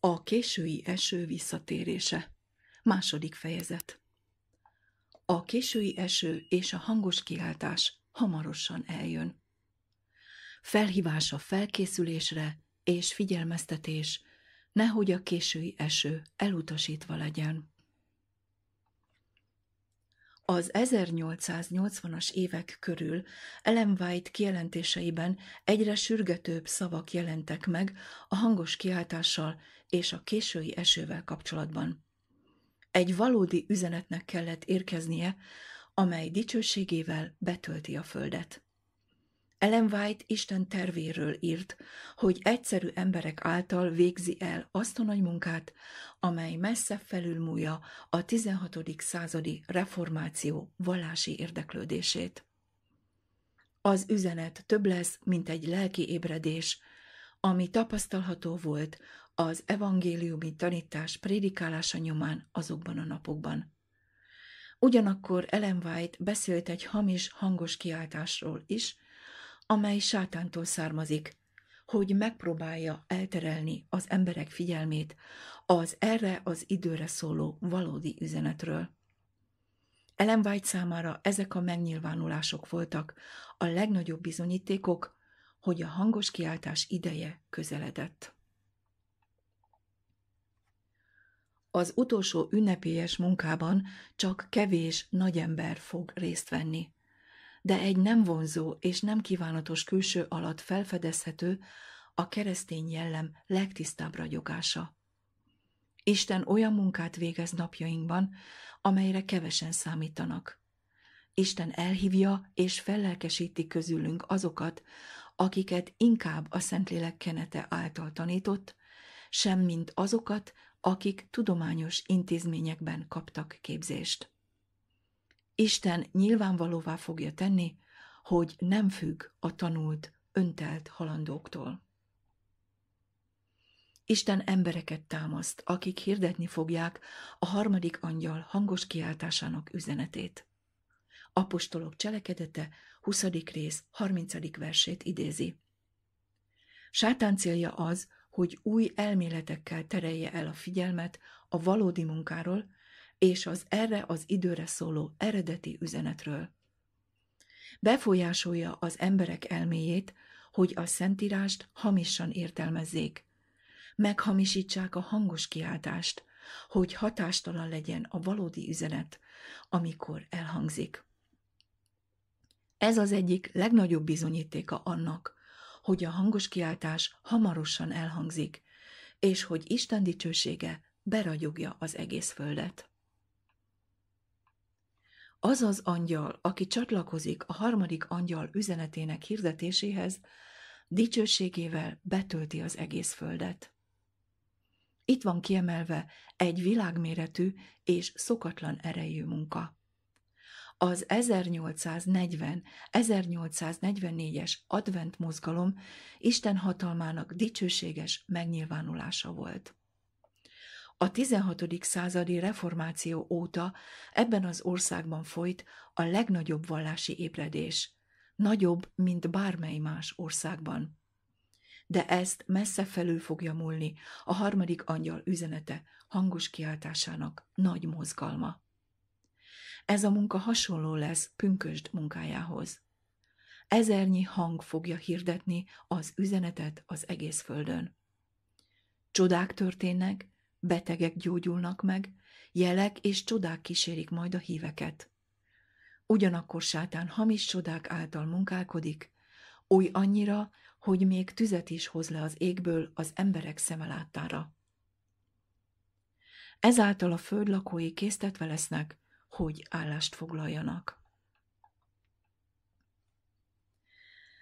A késői eső visszatérése. Második fejezet. A késői eső és a hangos kiáltás hamarosan eljön. Felhívás a felkészülésre és figyelmeztetés, nehogy a késői eső elutasítva legyen. Az 1880-as évek körül Ellen White kijelentéseiben egyre sürgetőbb szavak jelentek meg a hangos kiáltással és a késői esővel kapcsolatban. Egy valódi üzenetnek kellett érkeznie, amely dicsőségével betölti a földet. Ellen White Isten tervéről írt, hogy egyszerű emberek által végzi el azt a nagy munkát, amely messze felülmúlja a 16. századi reformáció vallási érdeklődését. Az üzenet több lesz, mint egy lelki ébredés, ami tapasztalható volt az evangéliumi tanítás prédikálása nyomán azokban a napokban. Ugyanakkor Ellen White beszélt egy hamis, hangos kiáltásról is, amely sátántól származik, hogy megpróbálja elterelni az emberek figyelmét az erre az időre szóló valódi üzenetről. Ellen White számára ezek a megnyilvánulások voltak a legnagyobb bizonyítékok, hogy a hangos kiáltás ideje közeledett. az utolsó ünnepélyes munkában csak kevés nagyember fog részt venni. De egy nem vonzó és nem kívánatos külső alatt felfedezhető a keresztény jellem legtisztább ragyogása. Isten olyan munkát végez napjainkban, amelyre kevesen számítanak. Isten elhívja és fellelkesíti közülünk azokat, akiket inkább a Szentlélek kenete által tanított, sem mint azokat, akik tudományos intézményekben kaptak képzést. Isten nyilvánvalóvá fogja tenni, hogy nem függ a tanult, öntelt halandóktól. Isten embereket támaszt, akik hirdetni fogják a harmadik angyal hangos kiáltásának üzenetét. Apostolok cselekedete 20. rész 30. versét idézi. Sátán célja az, hogy új elméletekkel terelje el a figyelmet a valódi munkáról és az erre az időre szóló eredeti üzenetről. Befolyásolja az emberek elméjét, hogy a szentírást hamisan értelmezzék. Meghamisítsák a hangos kiáltást, hogy hatástalan legyen a valódi üzenet, amikor elhangzik. Ez az egyik legnagyobb bizonyítéka annak, hogy a hangos kiáltás hamarosan elhangzik, és hogy Isten dicsősége beragyogja az egész földet. Az az angyal, aki csatlakozik a harmadik angyal üzenetének hirdetéséhez, dicsőségével betölti az egész földet. Itt van kiemelve egy világméretű és szokatlan erejű munka az 1840-1844-es advent mozgalom Isten hatalmának dicsőséges megnyilvánulása volt. A 16. századi reformáció óta ebben az országban folyt a legnagyobb vallási ébredés, nagyobb, mint bármely más országban. De ezt messze felül fogja múlni a harmadik angyal üzenete hangos kiáltásának nagy mozgalma. Ez a munka hasonló lesz pünkösd munkájához. Ezernyi hang fogja hirdetni az üzenetet az egész földön. Csodák történnek, betegek gyógyulnak meg, jelek és csodák kísérik majd a híveket. Ugyanakkor sátán hamis csodák által munkálkodik, oly annyira, hogy még tüzet is hoz le az égből az emberek láttára. Ezáltal a föld lakói késztetve lesznek, hogy állást foglaljanak.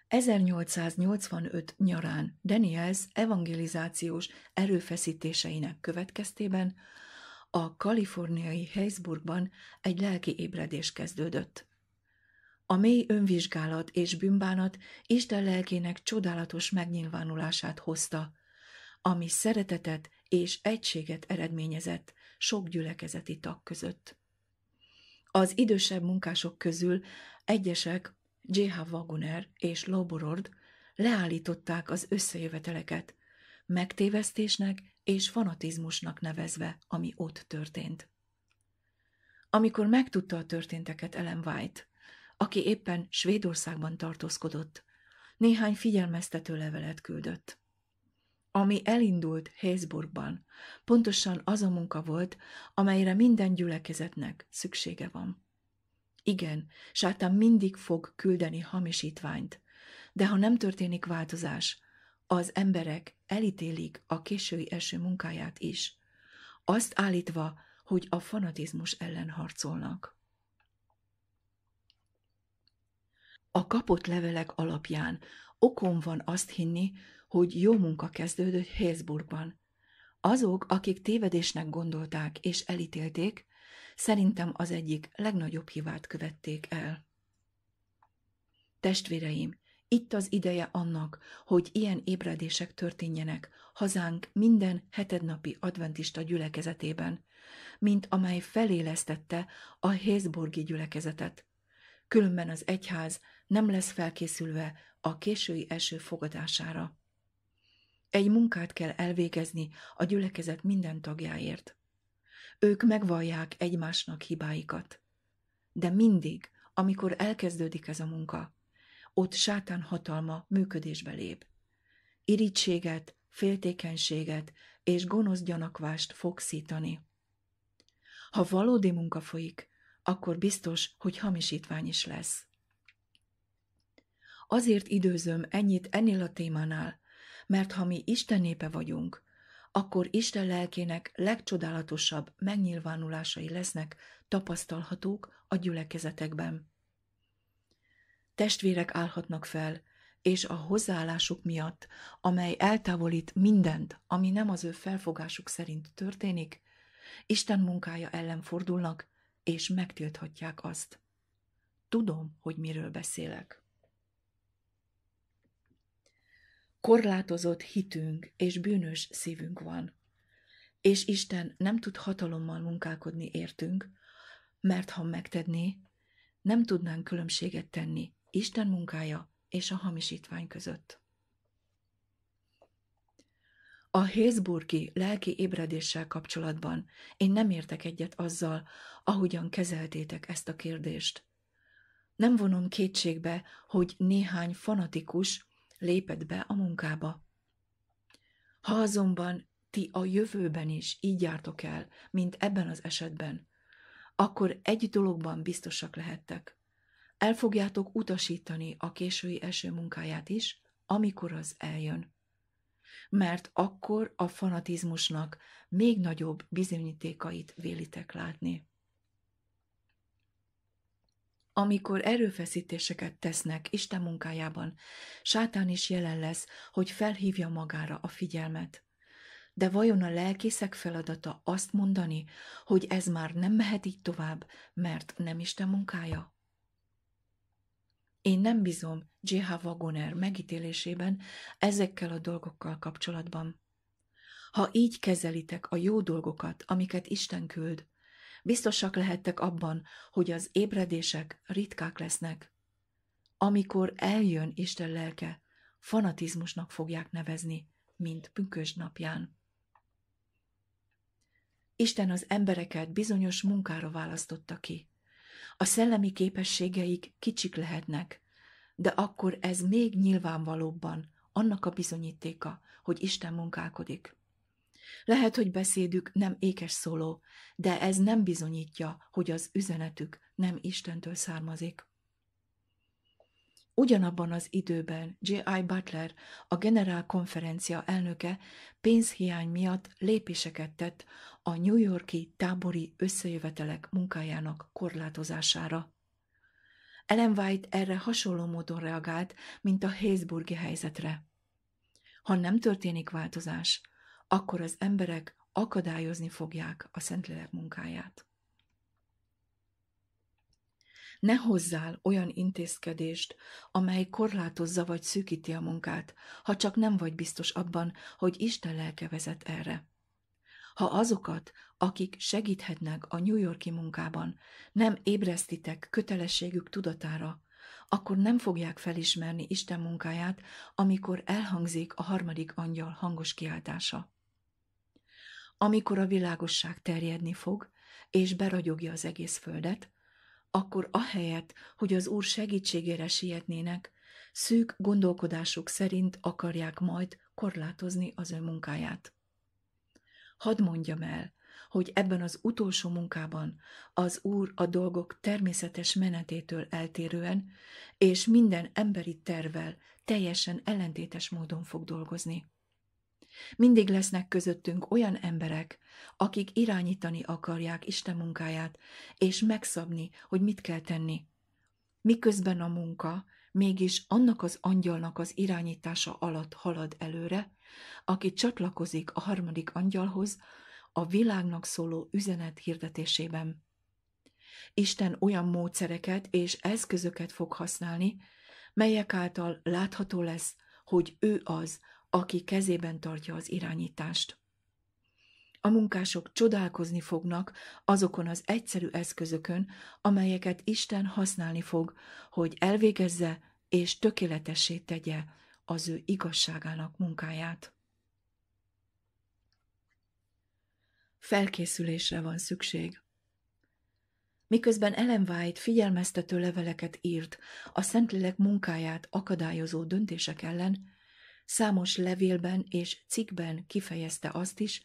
1885 nyarán Daniels evangelizációs erőfeszítéseinek következtében a kaliforniai Heisburgban egy lelki ébredés kezdődött. A mély önvizsgálat és bűnbánat Isten lelkének csodálatos megnyilvánulását hozta, ami szeretetet és egységet eredményezett sok gyülekezeti tag között. Az idősebb munkások közül egyesek, J.H. Wagoner és Loborord leállították az összejöveteleket, megtévesztésnek és fanatizmusnak nevezve, ami ott történt. Amikor megtudta a történteket Ellen White, aki éppen Svédországban tartózkodott, néhány figyelmeztető levelet küldött ami elindult Hézburgban, pontosan az a munka volt, amelyre minden gyülekezetnek szüksége van. Igen, sátán mindig fog küldeni hamisítványt, de ha nem történik változás, az emberek elítélik a késői eső munkáját is, azt állítva, hogy a fanatizmus ellen harcolnak. A kapott levelek alapján okon van azt hinni, hogy jó munka kezdődött Hézburgban. Azok, akik tévedésnek gondolták és elítélték, szerintem az egyik legnagyobb hivát követték el. Testvéreim, itt az ideje annak, hogy ilyen ébredések történjenek hazánk minden hetednapi adventista gyülekezetében, mint amely felélesztette a Hézburgi gyülekezetet. Különben az egyház nem lesz felkészülve a késői eső fogadására. Egy munkát kell elvégezni a gyülekezet minden tagjáért. Ők megvallják egymásnak hibáikat. De mindig, amikor elkezdődik ez a munka, ott sátán hatalma működésbe lép. Irítséget, féltékenységet és gonosz gyanakvást fog szítani. Ha valódi munka folyik, akkor biztos, hogy hamisítvány is lesz. Azért időzöm ennyit ennél a témánál, mert ha mi Isten népe vagyunk, akkor Isten lelkének legcsodálatosabb megnyilvánulásai lesznek tapasztalhatók a gyülekezetekben. Testvérek állhatnak fel, és a hozzáállásuk miatt, amely eltávolít mindent, ami nem az ő felfogásuk szerint történik, Isten munkája ellen fordulnak, és megtilthatják azt. Tudom, hogy miről beszélek. korlátozott hitünk és bűnös szívünk van. És Isten nem tud hatalommal munkálkodni értünk, mert ha megtedné, nem tudnánk különbséget tenni Isten munkája és a hamisítvány között. A Hézburgi lelki ébredéssel kapcsolatban én nem értek egyet azzal, ahogyan kezeltétek ezt a kérdést. Nem vonom kétségbe, hogy néhány fanatikus lépett be a munkába. Ha azonban ti a jövőben is így jártok el, mint ebben az esetben, akkor egy dologban biztosak lehettek. El fogjátok utasítani a késői eső munkáját is, amikor az eljön. Mert akkor a fanatizmusnak még nagyobb bizonyítékait vélitek látni. Amikor erőfeszítéseket tesznek Isten munkájában, sátán is jelen lesz, hogy felhívja magára a figyelmet. De vajon a lelkészek feladata azt mondani, hogy ez már nem mehet így tovább, mert nem Isten munkája? Én nem bizom J.H. Wagoner megítélésében ezekkel a dolgokkal kapcsolatban. Ha így kezelitek a jó dolgokat, amiket Isten küld, biztosak lehettek abban, hogy az ébredések ritkák lesznek. Amikor eljön Isten lelke, fanatizmusnak fogják nevezni, mint pünkös napján. Isten az embereket bizonyos munkára választotta ki. A szellemi képességeik kicsik lehetnek, de akkor ez még nyilvánvalóbban annak a bizonyítéka, hogy Isten munkálkodik. Lehet, hogy beszédük nem ékes szóló, de ez nem bizonyítja, hogy az üzenetük nem Istentől származik. Ugyanabban az időben J.I. Butler, a generál konferencia elnöke pénzhiány miatt lépéseket tett a New Yorki tábori összejövetelek munkájának korlátozására. Ellen White erre hasonló módon reagált, mint a Hézburgi helyzetre. Ha nem történik változás, akkor az emberek akadályozni fogják a Szentlélek munkáját. Ne hozzál olyan intézkedést, amely korlátozza vagy szűkíti a munkát, ha csak nem vagy biztos abban, hogy Isten lelke vezet erre. Ha azokat, akik segíthetnek a New Yorki munkában, nem ébresztitek kötelességük tudatára, akkor nem fogják felismerni Isten munkáját, amikor elhangzik a harmadik angyal hangos kiáltása. Amikor a világosság terjedni fog, és beragyogja az egész földet, akkor ahelyett, hogy az Úr segítségére sietnének, szűk gondolkodásuk szerint akarják majd korlátozni az ő munkáját. Hadd mondjam el, hogy ebben az utolsó munkában az Úr a dolgok természetes menetétől eltérően és minden emberi tervel teljesen ellentétes módon fog dolgozni. Mindig lesznek közöttünk olyan emberek, akik irányítani akarják Isten munkáját, és megszabni, hogy mit kell tenni. Miközben a munka mégis annak az angyalnak az irányítása alatt halad előre, aki csatlakozik a harmadik angyalhoz a világnak szóló üzenet hirdetésében. Isten olyan módszereket és eszközöket fog használni, melyek által látható lesz, hogy ő az, aki kezében tartja az irányítást. A munkások csodálkozni fognak azokon az egyszerű eszközökön, amelyeket Isten használni fog, hogy elvégezze és tökéletessé tegye az ő igazságának munkáját. Felkészülésre van szükség. Miközben Ellen White figyelmeztető leveleket írt a Szentlélek munkáját akadályozó döntések ellen, Számos levélben és cikkben kifejezte azt is,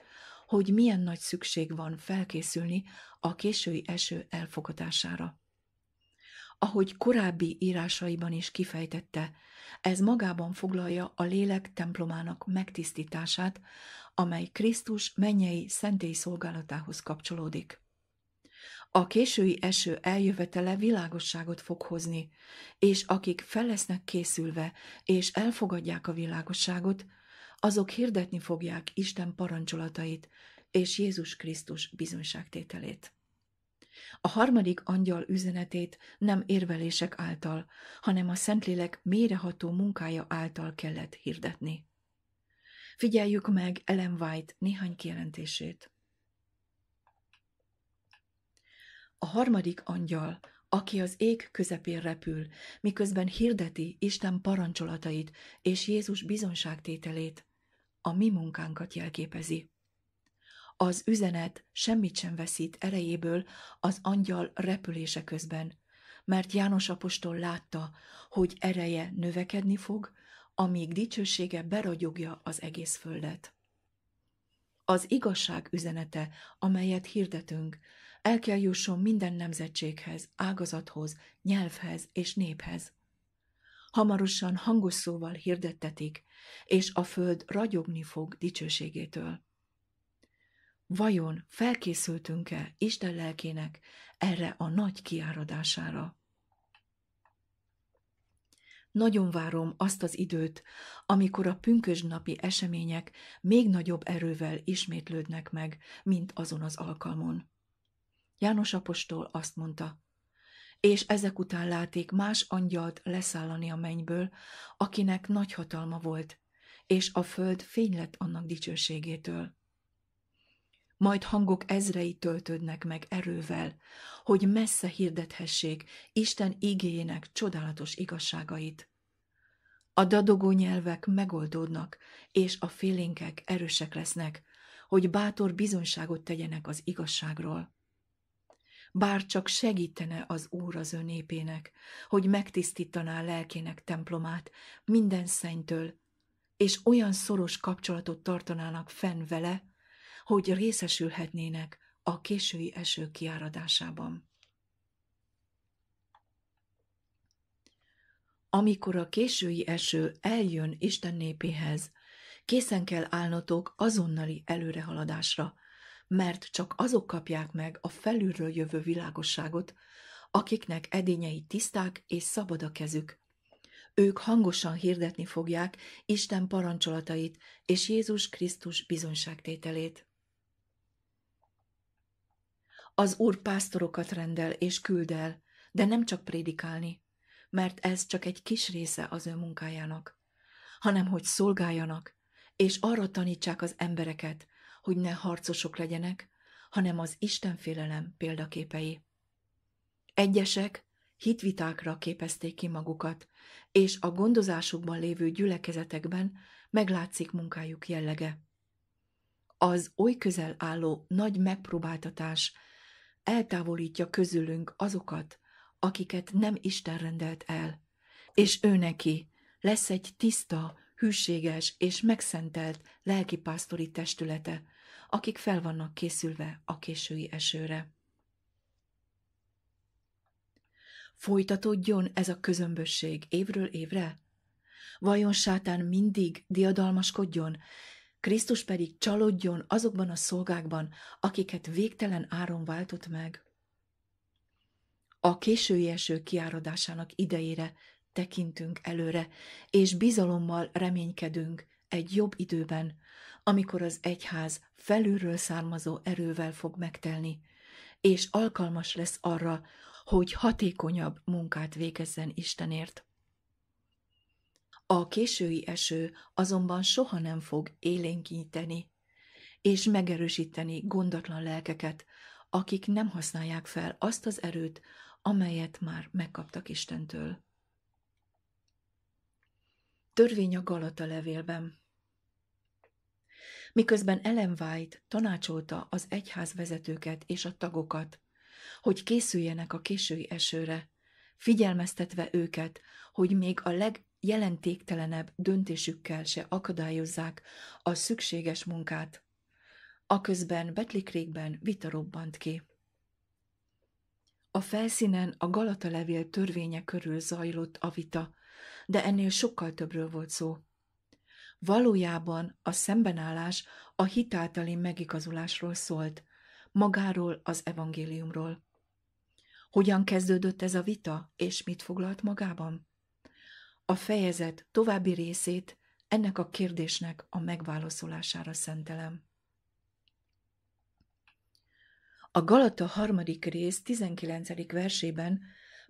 hogy milyen nagy szükség van felkészülni a késői eső elfogadására. Ahogy korábbi írásaiban is kifejtette, ez magában foglalja a lélek templomának megtisztítását, amely Krisztus mennyei szentély szolgálatához kapcsolódik. A késői eső eljövetele világosságot fog hozni, és akik fel lesznek készülve és elfogadják a világosságot, azok hirdetni fogják Isten parancsolatait és Jézus Krisztus bizonyságtételét. A harmadik angyal üzenetét nem érvelések által, hanem a Szentlélek méreható munkája által kellett hirdetni. Figyeljük meg Ellen White néhány kijelentését. a harmadik angyal, aki az ég közepén repül, miközben hirdeti Isten parancsolatait és Jézus bizonságtételét, a mi munkánkat jelképezi. Az üzenet semmit sem veszít erejéből az angyal repülése közben, mert János apostol látta, hogy ereje növekedni fog, amíg dicsősége beragyogja az egész földet az igazság üzenete, amelyet hirdetünk, el kell jusson minden nemzetséghez, ágazathoz, nyelvhez és néphez. Hamarosan hangos szóval hirdettetik, és a föld ragyogni fog dicsőségétől. Vajon felkészültünk-e Isten lelkének erre a nagy kiáradására? Nagyon várom azt az időt, amikor a napi események még nagyobb erővel ismétlődnek meg, mint azon az alkalmon. János apostol azt mondta, és ezek után láték más angyalt leszállani a mennyből, akinek nagy hatalma volt, és a föld fény lett annak dicsőségétől majd hangok ezrei töltődnek meg erővel, hogy messze hirdethessék Isten igéjének csodálatos igazságait. A dadogó nyelvek megoldódnak, és a félénkek erősek lesznek, hogy bátor bizonyságot tegyenek az igazságról. Bár csak segítene az Úr az ő népének, hogy megtisztítaná lelkének templomát minden szentől, és olyan szoros kapcsolatot tartanának fenn vele, hogy részesülhetnének a késői eső kiáradásában. Amikor a késői eső eljön Isten népéhez, készen kell állnotok azonnali előrehaladásra, mert csak azok kapják meg a felülről jövő világosságot, akiknek edényei tiszták és szabad a kezük. Ők hangosan hirdetni fogják Isten parancsolatait és Jézus Krisztus bizonyságtételét. Az Úr pásztorokat rendel és küld el, de nem csak prédikálni, mert ez csak egy kis része az ő munkájának, hanem hogy szolgáljanak, és arra tanítsák az embereket, hogy ne harcosok legyenek, hanem az Istenfélelem példaképei. Egyesek hitvitákra képezték ki magukat, és a gondozásukban lévő gyülekezetekben meglátszik munkájuk jellege. Az oly közel álló nagy megpróbáltatás eltávolítja közülünk azokat, akiket nem Isten rendelt el, és ő neki lesz egy tiszta, hűséges és megszentelt lelkipásztori testülete, akik fel vannak készülve a késői esőre. Folytatódjon ez a közömbösség évről évre? Vajon sátán mindig diadalmaskodjon, Krisztus pedig csalódjon azokban a szolgákban, akiket végtelen áron váltott meg. A késői eső kiáradásának idejére tekintünk előre, és bizalommal reménykedünk egy jobb időben, amikor az egyház felülről származó erővel fog megtelni, és alkalmas lesz arra, hogy hatékonyabb munkát végezzen Istenért. A késői eső azonban soha nem fog élénkíteni és megerősíteni gondatlan lelkeket, akik nem használják fel azt az erőt, amelyet már megkaptak Istentől. Törvény a Galata levélben Miközben Ellen White tanácsolta az egyház vezetőket és a tagokat, hogy készüljenek a késői esőre, figyelmeztetve őket, hogy még a leg jelentéktelenebb döntésükkel se akadályozzák a szükséges munkát. A közben Betlikrékben vita robbant ki. A felszínen a Galata levél törvénye körül zajlott a vita, de ennél sokkal többről volt szó. Valójában a szembenállás a hitáltali megigazulásról szólt, magáról az evangéliumról. Hogyan kezdődött ez a vita, és mit foglalt magában? A fejezet további részét ennek a kérdésnek a megválaszolására szentelem. A Galata harmadik rész 19. versében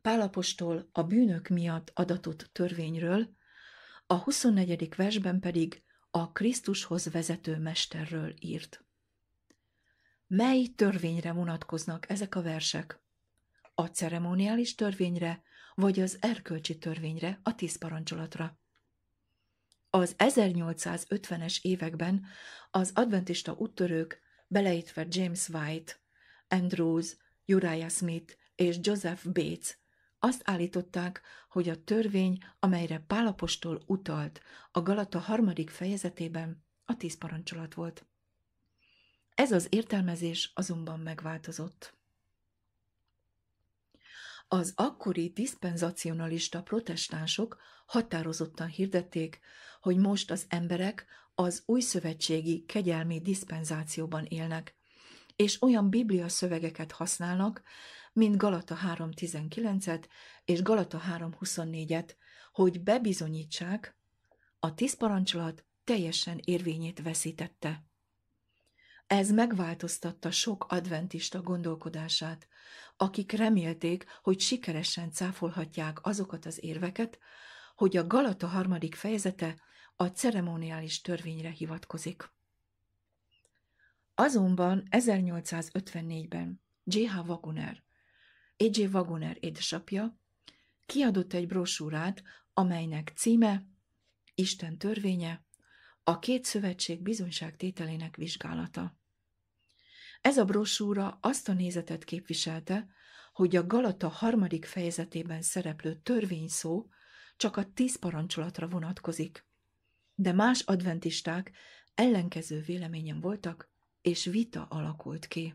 Pálapostól a bűnök miatt adatott törvényről, a 24. versben pedig a Krisztushoz vezető mesterről írt. Mely törvényre vonatkoznak ezek a versek? A ceremoniális törvényre, vagy az erkölcsi törvényre, a tíz parancsolatra. Az 1850-es években az adventista úttörők, beleítve James White, Andrews, Uriah Smith és Joseph Bates azt állították, hogy a törvény, amelyre Pálapostól utalt a Galata harmadik fejezetében, a tíz parancsolat volt. Ez az értelmezés azonban megváltozott az akkori diszpenzacionalista protestánsok határozottan hirdették, hogy most az emberek az új szövetségi kegyelmi diszpenzációban élnek, és olyan biblia szövegeket használnak, mint Galata 3.19-et és Galata 3.24-et, hogy bebizonyítsák, a tíz parancsolat teljesen érvényét veszítette. Ez megváltoztatta sok adventista gondolkodását, akik remélték, hogy sikeresen cáfolhatják azokat az érveket, hogy a Galata harmadik fejezete a ceremoniális törvényre hivatkozik. Azonban 1854-ben J.H. Wagoner, E.J. Wagoner édesapja, kiadott egy brosúrát, amelynek címe Isten törvénye, a két szövetség bizonyságtételének vizsgálata. Ez a brosúra azt a nézetet képviselte, hogy a Galata harmadik fejezetében szereplő törvényszó csak a tíz parancsolatra vonatkozik. De más adventisták ellenkező véleményen voltak, és vita alakult ki.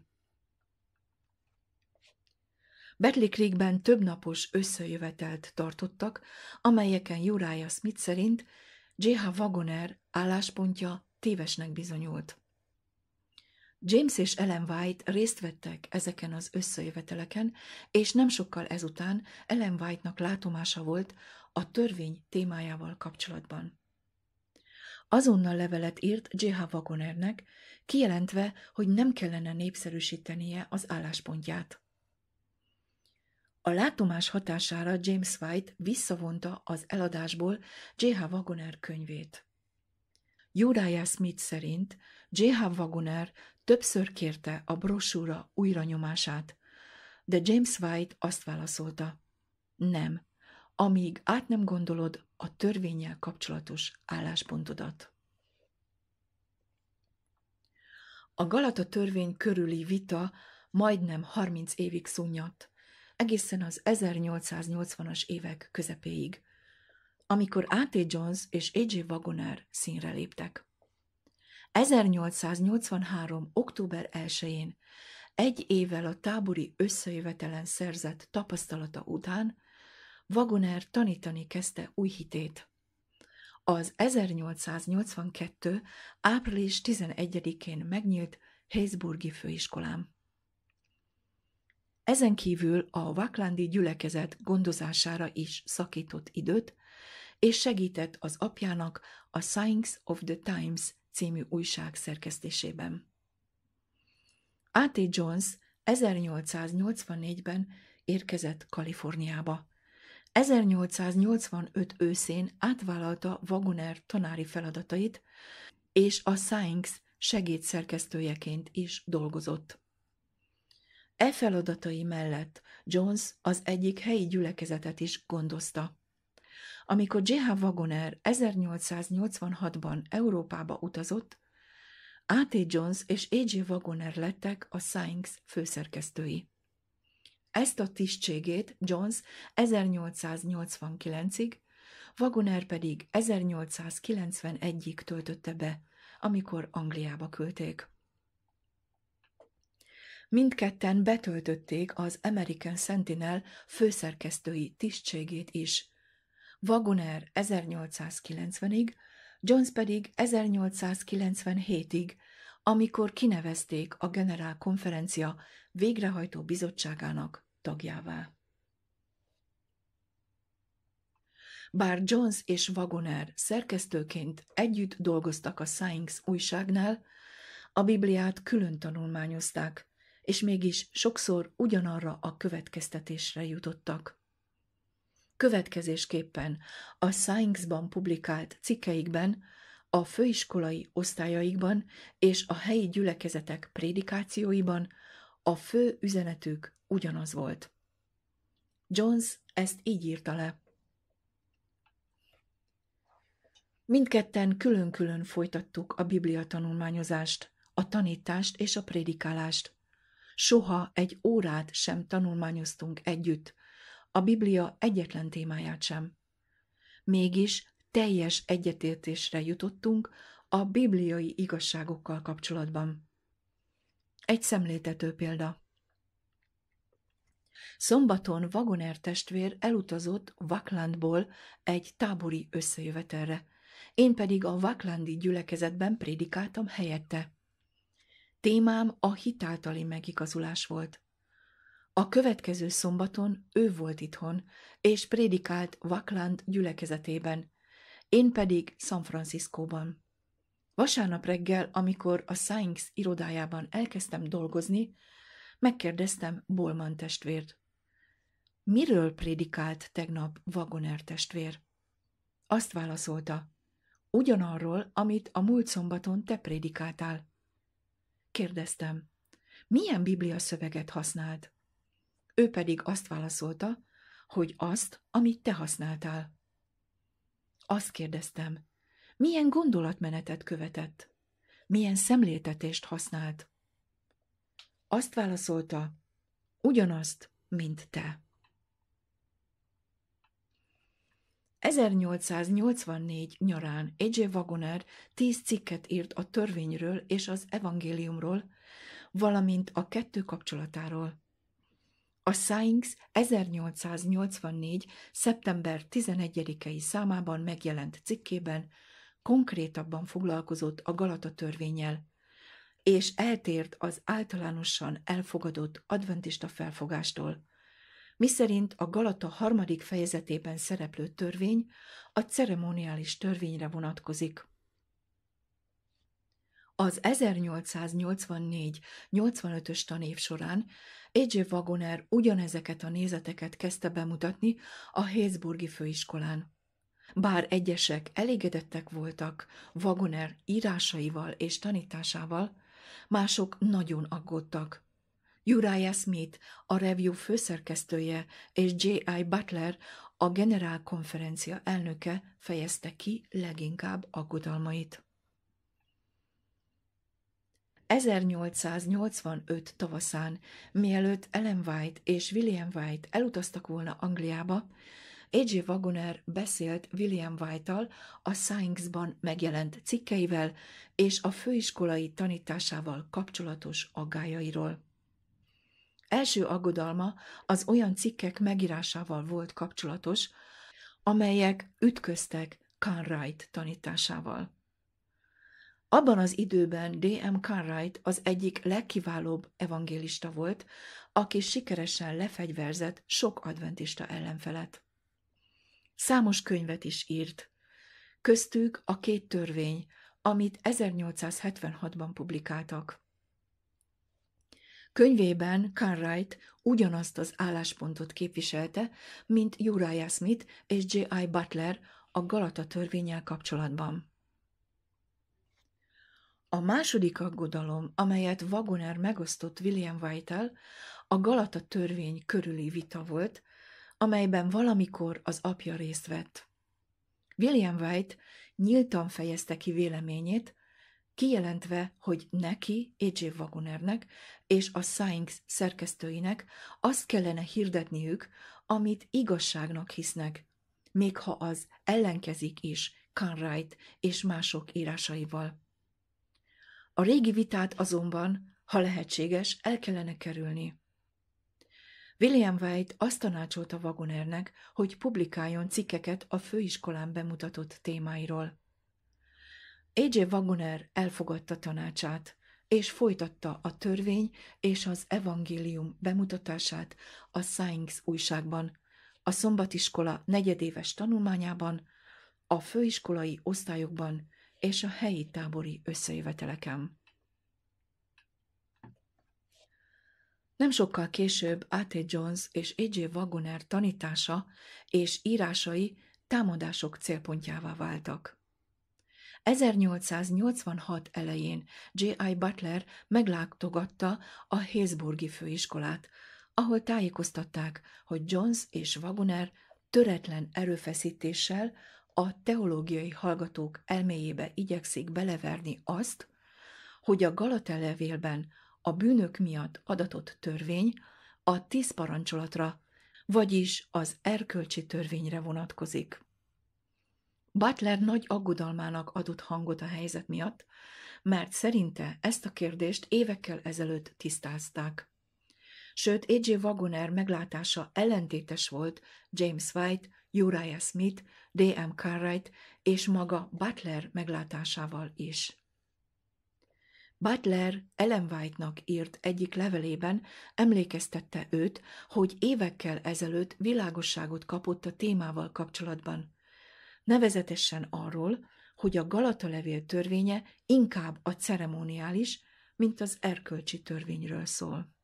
Betli Creekben több napos összejövetelt tartottak, amelyeken Jurája Smith szerint J.H. Wagoner álláspontja tévesnek bizonyult. James és Ellen White részt vettek ezeken az összejöveteleken, és nem sokkal ezután Ellen White-nak látomása volt a törvény témájával kapcsolatban. Azonnal levelet írt J.H. Wagonernek, kijelentve, hogy nem kellene népszerűsítenie az álláspontját. A látomás hatására James White visszavonta az eladásból J.H. Wagoner könyvét. Uriah Smith szerint J.H. Wagoner Többször kérte a brosúra újranyomását, de James White azt válaszolta, nem, amíg át nem gondolod a törvényel kapcsolatos álláspontodat. A Galata törvény körüli vita majdnem 30 évig szunnyadt, egészen az 1880-as évek közepéig, amikor A.T. Jones és A.J. Wagoner színre léptek. 1883. október 1-én, egy évvel a tábori összejövetelen szerzett tapasztalata után, Wagoner tanítani kezdte új hitét. Az 1882. április 11-én megnyílt Heisburgi főiskolám. Ezen kívül a Waklandi gyülekezet gondozására is szakított időt, és segített az apjának a Signs of the Times című újság szerkesztésében. A.T. Jones 1884-ben érkezett Kaliforniába. 1885 őszén átvállalta Wagoner tanári feladatait, és a Sainz segédszerkesztőjeként is dolgozott. E feladatai mellett Jones az egyik helyi gyülekezetet is gondozta. Amikor J.H. Wagoner 1886-ban Európába utazott, A.T. Jones és A.J. Wagoner lettek a Sainz főszerkesztői. Ezt a tisztségét Jones 1889-ig, Wagoner pedig 1891-ig töltötte be, amikor Angliába küldték. Mindketten betöltötték az American Sentinel főszerkesztői tisztségét is Wagoner 1890-ig, Jones pedig 1897-ig, amikor kinevezték a Generál Konferencia végrehajtó bizottságának tagjává. Bár Jones és Wagoner szerkesztőként együtt dolgoztak a Science újságnál, a Bibliát külön tanulmányozták, és mégis sokszor ugyanarra a következtetésre jutottak. Következésképpen a Science-ban publikált cikkeikben, a főiskolai osztályaikban és a helyi gyülekezetek prédikációiban a fő üzenetük ugyanaz volt. Jones ezt így írta le. Mindketten külön-külön folytattuk a Biblia tanulmányozást, a tanítást és a prédikálást. Soha egy órát sem tanulmányoztunk együtt, a Biblia egyetlen témáját sem. Mégis teljes egyetértésre jutottunk a bibliai igazságokkal kapcsolatban. Egy szemléltető példa. Szombaton Vagoner testvér elutazott Vaklandból egy tábori összejövetelre, én pedig a Vaklandi gyülekezetben prédikáltam helyette. Témám a hitáltali megigazulás volt. A következő szombaton ő volt itthon, és prédikált Vakland gyülekezetében, én pedig San Franciscóban. Vasárnap reggel, amikor a Sainz irodájában elkezdtem dolgozni, megkérdeztem Bolman testvért. Miről prédikált tegnap Vagoner testvér? Azt válaszolta, ugyanarról, amit a múlt szombaton te prédikáltál. Kérdeztem, milyen biblia szöveget használt? Ő pedig azt válaszolta, hogy azt, amit te használtál. Azt kérdeztem, milyen gondolatmenetet követett, milyen szemléltetést használt. Azt válaszolta, ugyanazt, mint te. 1884 nyarán E.J. Wagoner tíz cikket írt a törvényről és az evangéliumról, valamint a kettő kapcsolatáról. A Science 1884. szeptember 11-i számában megjelent cikkében konkrétabban foglalkozott a Galata törvényel, és eltért az általánosan elfogadott adventista felfogástól, miszerint a Galata harmadik fejezetében szereplő törvény a ceremoniális törvényre vonatkozik. Az 1884-85-ös tanév során A.J. Wagoner ugyanezeket a nézeteket kezdte bemutatni a Hézburgi főiskolán. Bár egyesek elégedettek voltak Wagoner írásaival és tanításával, mások nagyon aggódtak. Uriah Smith, a Review főszerkesztője, és J.I. Butler, a generálkonferencia elnöke fejezte ki leginkább aggodalmait. 1885 tavaszán, mielőtt Ellen White és William White elutaztak volna Angliába, A.J. Wagoner beszélt William White-tal a Science-ban megjelent cikkeivel és a főiskolai tanításával kapcsolatos aggájairól. Első aggodalma az olyan cikkek megírásával volt kapcsolatos, amelyek ütköztek Cartwright tanításával. Abban az időben D.M. Cartwright az egyik legkiválóbb evangélista volt, aki sikeresen lefegyverzett sok adventista ellenfelet. Számos könyvet is írt, köztük a két törvény, amit 1876-ban publikáltak. Könyvében Cartwright ugyanazt az álláspontot képviselte, mint Uriah Smith és J.I. Butler a Galata törvényel kapcsolatban. A második aggodalom, amelyet Wagoner megosztott William white a Galata törvény körüli vita volt, amelyben valamikor az apja részt vett. William White nyíltan fejezte ki véleményét, kijelentve, hogy neki, A.J. Wagonernek és a Science szerkesztőinek azt kellene hirdetniük, amit igazságnak hisznek, még ha az ellenkezik is Cartwright és mások írásaival. A régi vitát azonban, ha lehetséges, el kellene kerülni. William White azt tanácsolta Wagonernek, hogy publikáljon cikkeket a főiskolán bemutatott témáiról. A.J. Wagoner elfogadta tanácsát, és folytatta a törvény és az evangélium bemutatását a Science újságban, a szombatiskola negyedéves tanulmányában, a főiskolai osztályokban és a helyi tábori összejöveteleken. Nem sokkal később A.T. Jones és A.J. Wagoner tanítása és írásai támadások célpontjává váltak. 1886 elején J.I. Butler meglátogatta a Hézburgi főiskolát, ahol tájékoztatták, hogy Jones és Wagoner töretlen erőfeszítéssel a teológiai hallgatók elméjébe igyekszik beleverni azt, hogy a Galata levélben a bűnök miatt adatott törvény a tíz parancsolatra, vagyis az erkölcsi törvényre vonatkozik. Butler nagy aggodalmának adott hangot a helyzet miatt, mert szerinte ezt a kérdést évekkel ezelőtt tisztázták. Sőt, A.J. Wagoner meglátása ellentétes volt James White Uriah Smith, D.M. Cartwright és maga Butler meglátásával is. Butler Ellen White-nak írt egyik levelében emlékeztette őt, hogy évekkel ezelőtt világosságot kapott a témával kapcsolatban. Nevezetesen arról, hogy a Galata levél törvénye inkább a ceremoniális, mint az erkölcsi törvényről szól.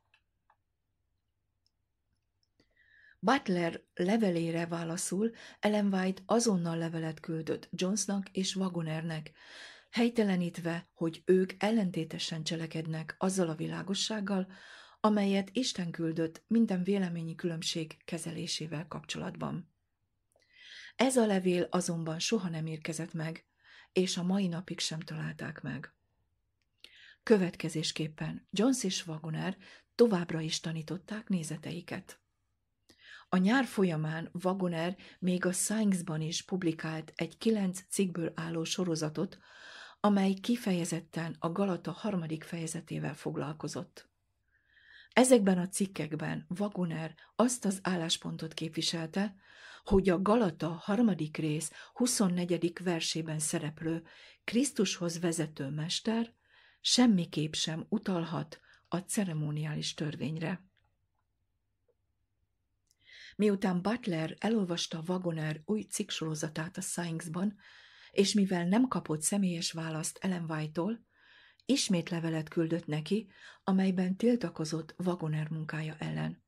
Butler levelére válaszul Ellen White azonnal levelet küldött Jonesnak és Wagonernek, helytelenítve, hogy ők ellentétesen cselekednek azzal a világossággal, amelyet Isten küldött minden véleményi különbség kezelésével kapcsolatban. Ez a levél azonban soha nem érkezett meg, és a mai napig sem találták meg. Következésképpen Jones és Wagoner továbbra is tanították nézeteiket. A nyár folyamán Wagoner még a Science-ban is publikált egy kilenc cikkből álló sorozatot, amely kifejezetten a Galata harmadik fejezetével foglalkozott. Ezekben a cikkekben Wagoner azt az álláspontot képviselte, hogy a Galata harmadik rész 24. versében szereplő Krisztushoz vezető mester semmiképp sem utalhat a ceremoniális törvényre. Miután Butler elolvasta a Wagoner új cikksorozatát a science és mivel nem kapott személyes választ Ellen White-tól, ismét levelet küldött neki, amelyben tiltakozott Wagoner munkája ellen.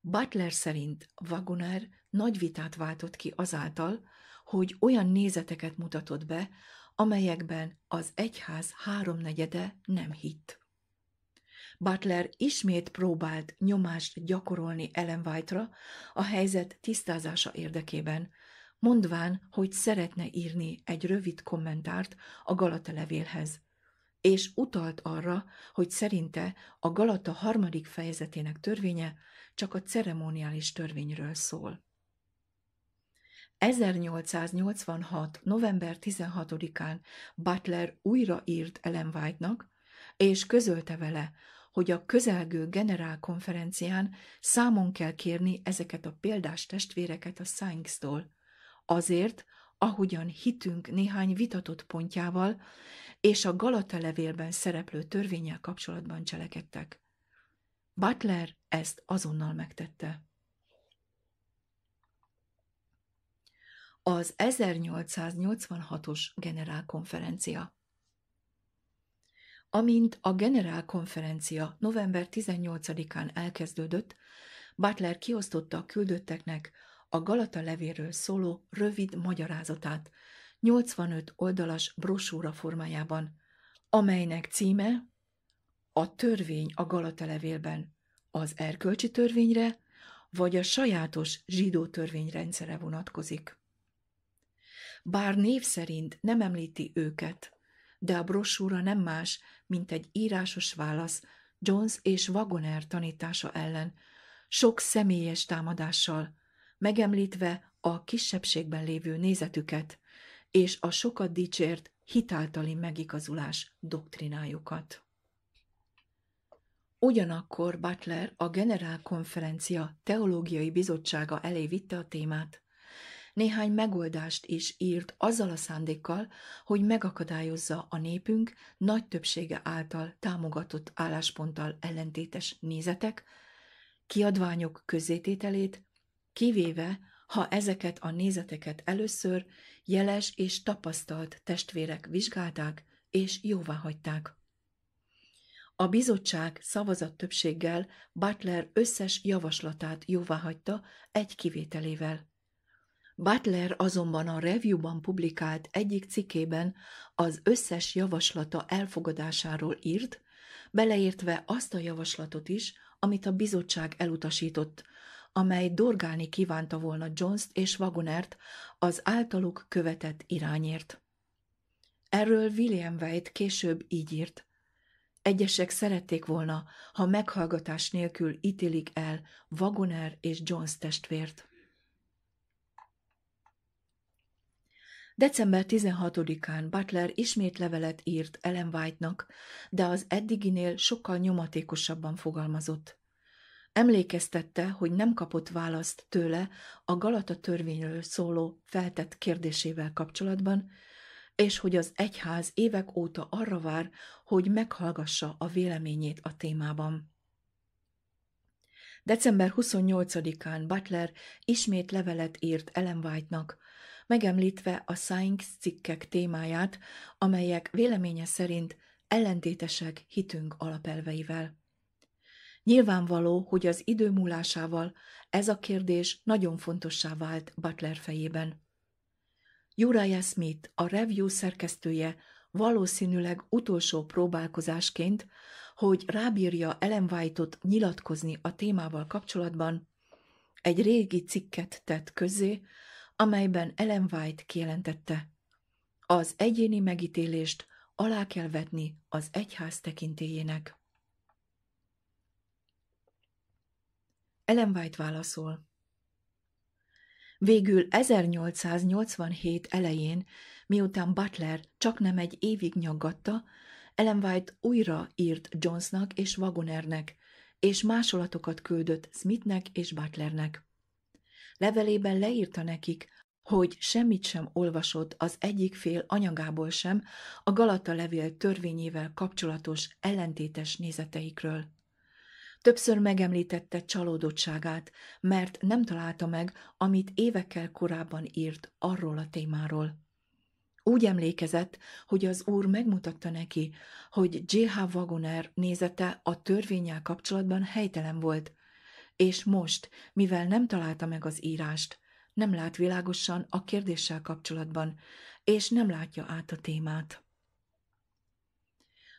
Butler szerint Wagoner nagy vitát váltott ki azáltal, hogy olyan nézeteket mutatott be, amelyekben az egyház háromnegyede nem hitt. Butler ismét próbált nyomást gyakorolni Ellen White-ra a helyzet tisztázása érdekében, mondván, hogy szeretne írni egy rövid kommentárt a Galata levélhez, és utalt arra, hogy szerinte a Galata harmadik fejezetének törvénye csak a ceremoniális törvényről szól. 1886. november 16-án Butler újra írt Ellen White-nak, és közölte vele, hogy a közelgő generálkonferencián számon kell kérni ezeket a példás testvéreket a sainz tól azért, ahogyan hitünk néhány vitatott pontjával és a Galata levélben szereplő törvényel kapcsolatban cselekedtek. Butler ezt azonnal megtette. Az 1886-os generálkonferencia Amint a generálkonferencia november 18-án elkezdődött, Butler kiosztotta a küldötteknek a Galata levéről szóló rövid magyarázatát, 85 oldalas brosúra formájában, amelynek címe a törvény a Galata levélben, az erkölcsi törvényre vagy a sajátos zsidó törvényrendszere vonatkozik. Bár név szerint nem említi őket, de a brosúra nem más, mint egy írásos válasz Jones és Wagoner tanítása ellen, sok személyes támadással, megemlítve a kisebbségben lévő nézetüket és a sokat dicsért hitáltali megigazulás doktrinájukat. Ugyanakkor Butler a Generálkonferencia Teológiai Bizottsága elé vitte a témát néhány megoldást is írt azzal a szándékkal, hogy megakadályozza a népünk nagy többsége által támogatott állásponttal ellentétes nézetek, kiadványok közzétételét, kivéve, ha ezeket a nézeteket először jeles és tapasztalt testvérek vizsgálták és hagyták. A bizottság szavazat többséggel Butler összes javaslatát hagyta egy kivételével. Butler azonban a Reviewban publikált egyik cikkében az összes javaslata elfogadásáról írt, beleértve azt a javaslatot is, amit a bizottság elutasított, amely dorgálni kívánta volna jones és Wagonert az általuk követett irányért. Erről William White később így írt. Egyesek szerették volna, ha meghallgatás nélkül ítélik el Wagoner és Jones testvért. December 16-án Butler ismét levelet írt Ellen White-nak, de az eddiginél sokkal nyomatékosabban fogalmazott. Emlékeztette, hogy nem kapott választ tőle a Galata törvényről szóló feltett kérdésével kapcsolatban, és hogy az egyház évek óta arra vár, hogy meghallgassa a véleményét a témában. December 28-án Butler ismét levelet írt Ellen White-nak, megemlítve a Science cikkek témáját, amelyek véleménye szerint ellentétesek hitünk alapelveivel. Nyilvánvaló, hogy az idő múlásával ez a kérdés nagyon fontossá vált Butler fejében. Uriah Smith, a review szerkesztője valószínűleg utolsó próbálkozásként, hogy rábírja Ellen White-ot nyilatkozni a témával kapcsolatban, egy régi cikket tett közzé, amelyben Ellen White kijelentette, az egyéni megítélést alá kell vetni az egyház tekintélyének. Ellen White válaszol. Végül 1887 elején, miután Butler csak nem egy évig nyaggatta, Ellen White újra írt Jonesnak és Wagonernek, és másolatokat küldött Smithnek és Butlernek. Levelében leírta nekik, hogy semmit sem olvasott az egyik fél anyagából sem a Galata levél törvényével kapcsolatos ellentétes nézeteikről. Többször megemlítette csalódottságát, mert nem találta meg, amit évekkel korábban írt arról a témáról. Úgy emlékezett, hogy az úr megmutatta neki, hogy J.H. Wagoner nézete a törvényel kapcsolatban helytelen volt – és most, mivel nem találta meg az írást, nem lát világosan a kérdéssel kapcsolatban, és nem látja át a témát.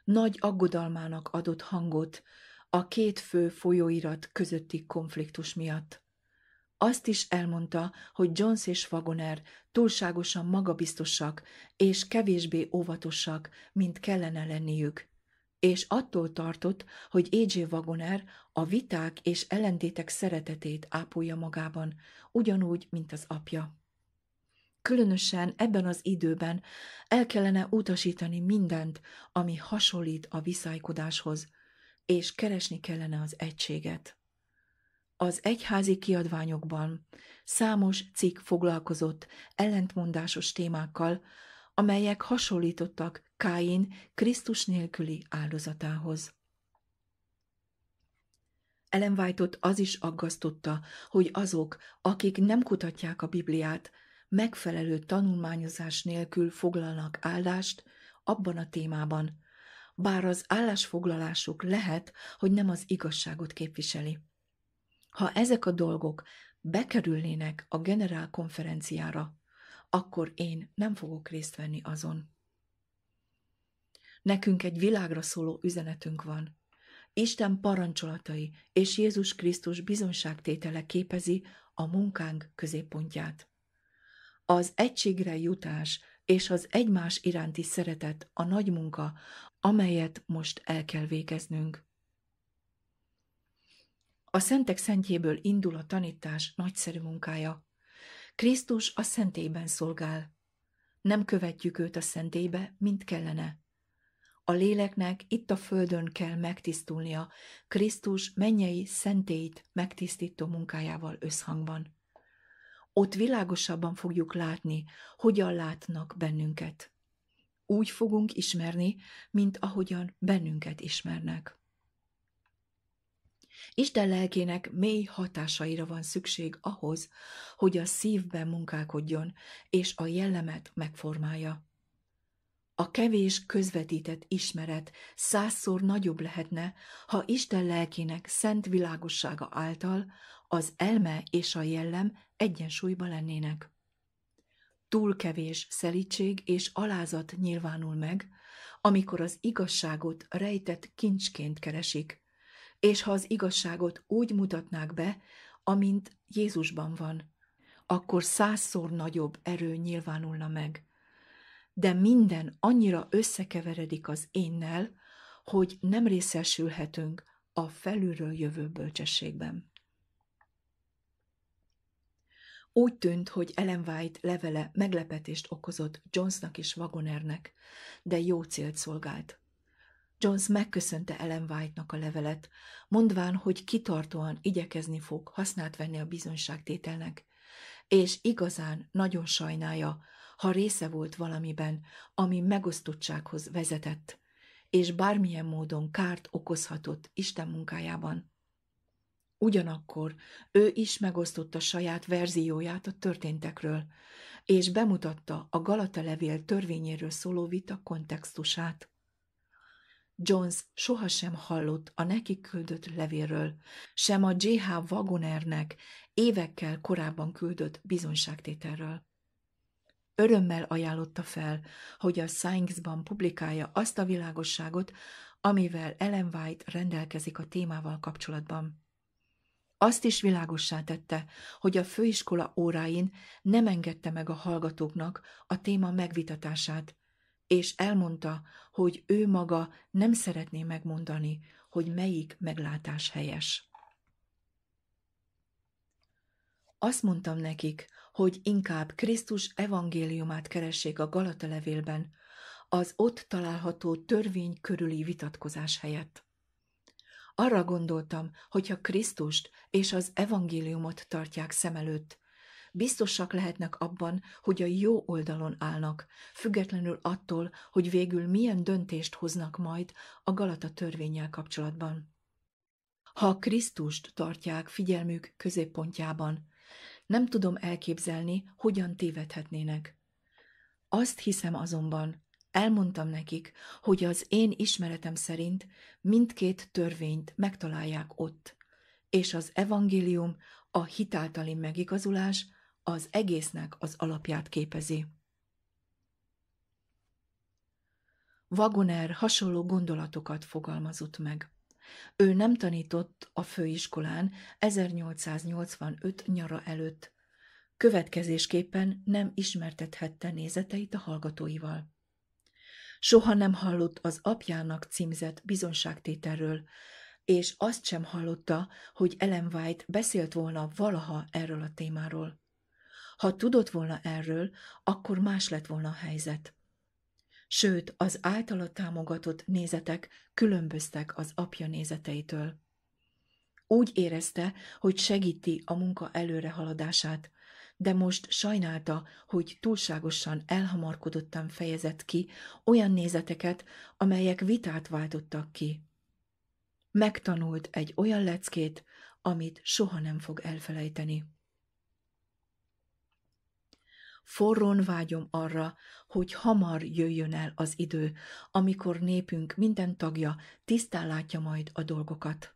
Nagy aggodalmának adott hangot a két fő folyóirat közötti konfliktus miatt. Azt is elmondta, hogy Jones és Wagoner túlságosan magabiztosak és kevésbé óvatosak, mint kellene lenniük, és attól tartott, hogy A.J. Wagoner a viták és ellentétek szeretetét ápolja magában, ugyanúgy, mint az apja. Különösen ebben az időben el kellene utasítani mindent, ami hasonlít a viszálykodáshoz, és keresni kellene az egységet. Az egyházi kiadványokban számos cikk foglalkozott ellentmondásos témákkal, amelyek hasonlítottak Káin Krisztus nélküli áldozatához. Ellen White-ot az is aggasztotta, hogy azok, akik nem kutatják a Bibliát, megfelelő tanulmányozás nélkül foglalnak állást abban a témában, bár az állásfoglalásuk lehet, hogy nem az igazságot képviseli. Ha ezek a dolgok bekerülnének a generálkonferenciára, akkor én nem fogok részt venni azon. Nekünk egy világra szóló üzenetünk van. Isten parancsolatai és Jézus Krisztus bizonságtétele képezi a munkánk középpontját. Az egységre jutás és az egymás iránti szeretet a nagy munka, amelyet most el kell végeznünk. A Szentek Szentjéből indul a tanítás nagyszerű munkája, Krisztus a szentélyben szolgál. Nem követjük őt a szentélybe, mint kellene. A léleknek itt a földön kell megtisztulnia Krisztus mennyei szentélyt megtisztító munkájával összhangban. Ott világosabban fogjuk látni, hogyan látnak bennünket. Úgy fogunk ismerni, mint ahogyan bennünket ismernek. Isten lelkének mély hatásaira van szükség ahhoz, hogy a szívben munkálkodjon, és a jellemet megformálja. A kevés közvetített ismeret százszor nagyobb lehetne, ha Isten lelkének szent világossága által az elme és a jellem egyensúlyba lennének. Túl kevés szelítség és alázat nyilvánul meg, amikor az igazságot rejtett kincsként keresik, és ha az igazságot úgy mutatnák be, amint Jézusban van, akkor százszor nagyobb erő nyilvánulna meg. De minden annyira összekeveredik az énnel, hogy nem részesülhetünk a felülről jövő bölcsességben. Úgy tűnt, hogy Ellen White levele meglepetést okozott Jonesnak és Wagonernek, de jó célt szolgált. Jones megköszönte Ellen White-nak a levelet, mondván, hogy kitartóan igyekezni fog hasznát venni a bizonyságtételnek, és igazán nagyon sajnálja, ha része volt valamiben, ami megosztottsághoz vezetett, és bármilyen módon kárt okozhatott Isten munkájában. Ugyanakkor ő is megosztotta saját verzióját a történtekről, és bemutatta a Galata levél törvényéről szóló vita kontextusát. Jones sohasem hallott a neki küldött levélről, sem a J.H. Wagonernek évekkel korábban küldött bizonyságtételről. Örömmel ajánlotta fel, hogy a Science-ban publikálja azt a világosságot, amivel Ellen White rendelkezik a témával kapcsolatban. Azt is világossá tette, hogy a főiskola óráin nem engedte meg a hallgatóknak a téma megvitatását, és elmondta, hogy ő maga nem szeretné megmondani, hogy melyik meglátás helyes. Azt mondtam nekik, hogy inkább Krisztus evangéliumát keressék a Galata levélben, az ott található törvény körüli vitatkozás helyett. Arra gondoltam, hogy ha Krisztust és az evangéliumot tartják szem előtt, biztosak lehetnek abban, hogy a jó oldalon állnak, függetlenül attól, hogy végül milyen döntést hoznak majd a Galata törvényel kapcsolatban. Ha Krisztust tartják figyelmük középpontjában, nem tudom elképzelni, hogyan tévedhetnének. Azt hiszem azonban, elmondtam nekik, hogy az én ismeretem szerint mindkét törvényt megtalálják ott, és az evangélium, a hitáltali megigazulás az egésznek az alapját képezi. Wagoner hasonló gondolatokat fogalmazott meg. Ő nem tanított a főiskolán 1885 nyara előtt. Következésképpen nem ismertethette nézeteit a hallgatóival. Soha nem hallott az apjának címzett bizonságtételről, és azt sem hallotta, hogy Ellen White beszélt volna valaha erről a témáról. Ha tudott volna erről, akkor más lett volna a helyzet. Sőt, az általa támogatott nézetek különböztek az apja nézeteitől. Úgy érezte, hogy segíti a munka előrehaladását, de most sajnálta, hogy túlságosan elhamarkodottan fejezett ki olyan nézeteket, amelyek vitát váltottak ki. Megtanult egy olyan leckét, amit soha nem fog elfelejteni. Forron vágyom arra, hogy hamar jöjjön el az idő, amikor népünk minden tagja tisztán látja majd a dolgokat.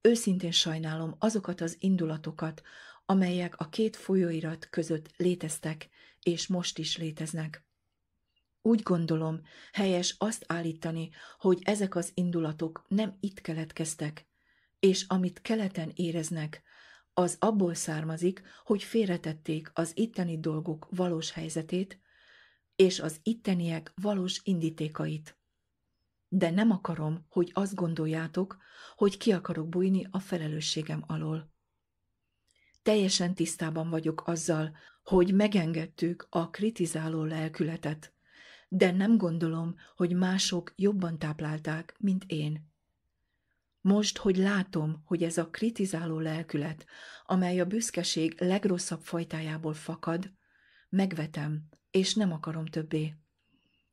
Őszintén sajnálom azokat az indulatokat, amelyek a két folyóirat között léteztek, és most is léteznek. Úgy gondolom, helyes azt állítani, hogy ezek az indulatok nem itt keletkeztek, és amit keleten éreznek, az abból származik, hogy félretették az itteni dolgok valós helyzetét és az itteniek valós indítékait. De nem akarom, hogy azt gondoljátok, hogy ki akarok bújni a felelősségem alól. Teljesen tisztában vagyok azzal, hogy megengedtük a kritizáló lelkületet, de nem gondolom, hogy mások jobban táplálták, mint én. Most, hogy látom, hogy ez a kritizáló lelkület, amely a büszkeség legrosszabb fajtájából fakad, megvetem, és nem akarom többé.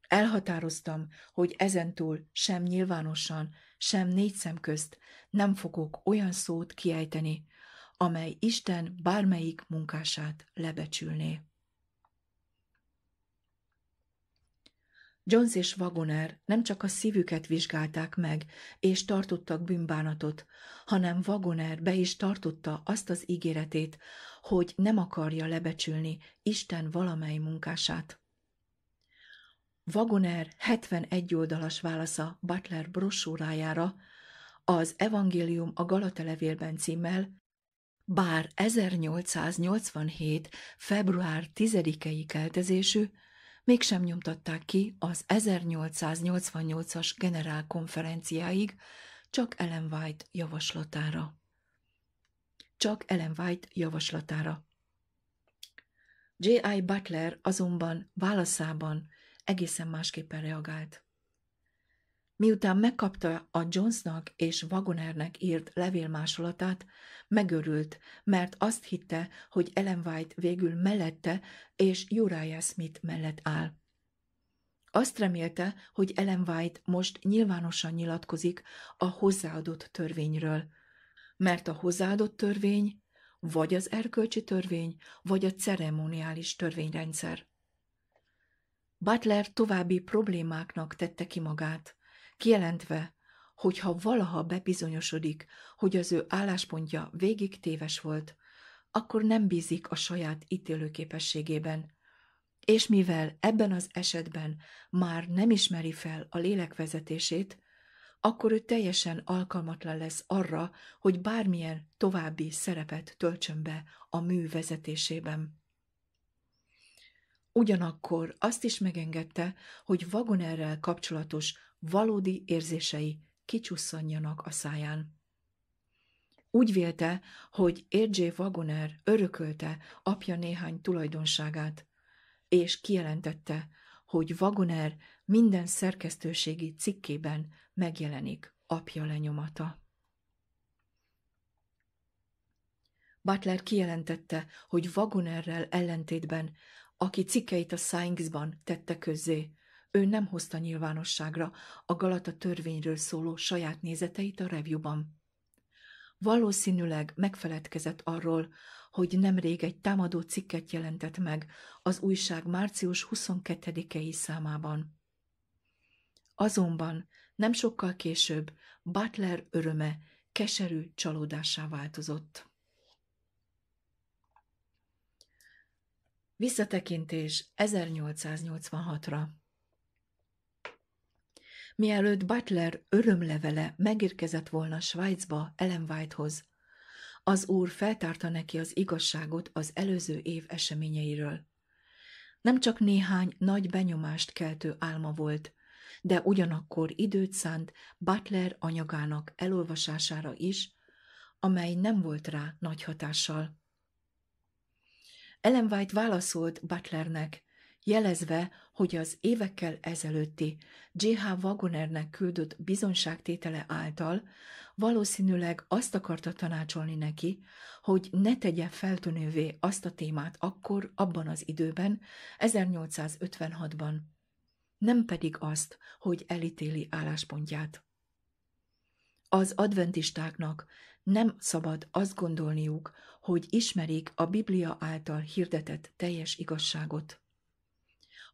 Elhatároztam, hogy ezentúl sem nyilvánosan, sem négy szem közt nem fogok olyan szót kiejteni, amely Isten bármelyik munkását lebecsülné. Jones és Wagoner nem csak a szívüket vizsgálták meg, és tartottak bűnbánatot, hanem Wagoner be is tartotta azt az ígéretét, hogy nem akarja lebecsülni Isten valamely munkását. Wagoner 71 oldalas válasza Butler brosúrájára, az Evangélium a Galata levélben címmel, bár 1887. február 10-i keltezésű, mégsem nyomtatták ki az 1888-as generálkonferenciáig, csak Ellen White javaslatára. Csak Ellen White javaslatára. J.I. Butler azonban válaszában egészen másképpen reagált. Miután megkapta a Jonesnak és Wagonernek írt levélmásolatát, megörült, mert azt hitte, hogy Ellen White végül mellette és Uriah Smith mellett áll. Azt remélte, hogy Ellen White most nyilvánosan nyilatkozik a hozzáadott törvényről, mert a hozzáadott törvény vagy az erkölcsi törvény, vagy a ceremoniális törvényrendszer. Butler további problémáknak tette ki magát – kijelentve, hogy ha valaha bebizonyosodik, hogy az ő álláspontja végig téves volt, akkor nem bízik a saját ítélőképességében. És mivel ebben az esetben már nem ismeri fel a lélek vezetését, akkor ő teljesen alkalmatlan lesz arra, hogy bármilyen további szerepet töltsön be a mű vezetésében. Ugyanakkor azt is megengedte, hogy vagonerrel kapcsolatos valódi érzései kicsusszanjanak a száján. Úgy vélte, hogy R.J. Wagoner örökölte apja néhány tulajdonságát, és kijelentette, hogy Wagoner minden szerkesztőségi cikkében megjelenik apja lenyomata. Butler kijelentette, hogy Wagonerrel ellentétben, aki cikkeit a sainz ban tette közzé, ő nem hozta nyilvánosságra a Galata törvényről szóló saját nézeteit a revjúban. Valószínűleg megfeledkezett arról, hogy nemrég egy támadó cikket jelentett meg az újság március 22-i számában. Azonban nem sokkal később Butler öröme keserű csalódásá változott. Visszatekintés 1886-ra mielőtt Butler örömlevele megérkezett volna Svájcba Ellen Whitehoz. Az úr feltárta neki az igazságot az előző év eseményeiről. Nem csak néhány nagy benyomást keltő álma volt, de ugyanakkor időt szánt Butler anyagának elolvasására is, amely nem volt rá nagy hatással. Ellen White válaszolt Butlernek, jelezve, hogy az évekkel ezelőtti J.H. Wagonernek küldött bizonságtétele által valószínűleg azt akarta tanácsolni neki, hogy ne tegye feltűnővé azt a témát akkor, abban az időben, 1856-ban, nem pedig azt, hogy elítéli álláspontját. Az adventistáknak nem szabad azt gondolniuk, hogy ismerik a Biblia által hirdetett teljes igazságot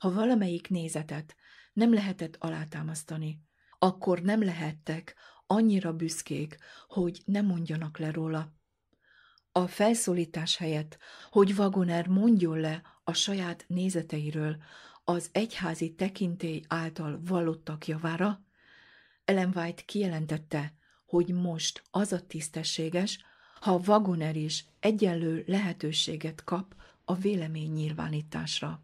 ha valamelyik nézetet nem lehetett alátámasztani, akkor nem lehettek annyira büszkék, hogy ne mondjanak le róla. A felszólítás helyett, hogy Vagoner mondjon le a saját nézeteiről az egyházi tekintély által vallottak javára, Ellen White kijelentette, hogy most az a tisztességes, ha Vagoner is egyenlő lehetőséget kap a vélemény nyilvánításra.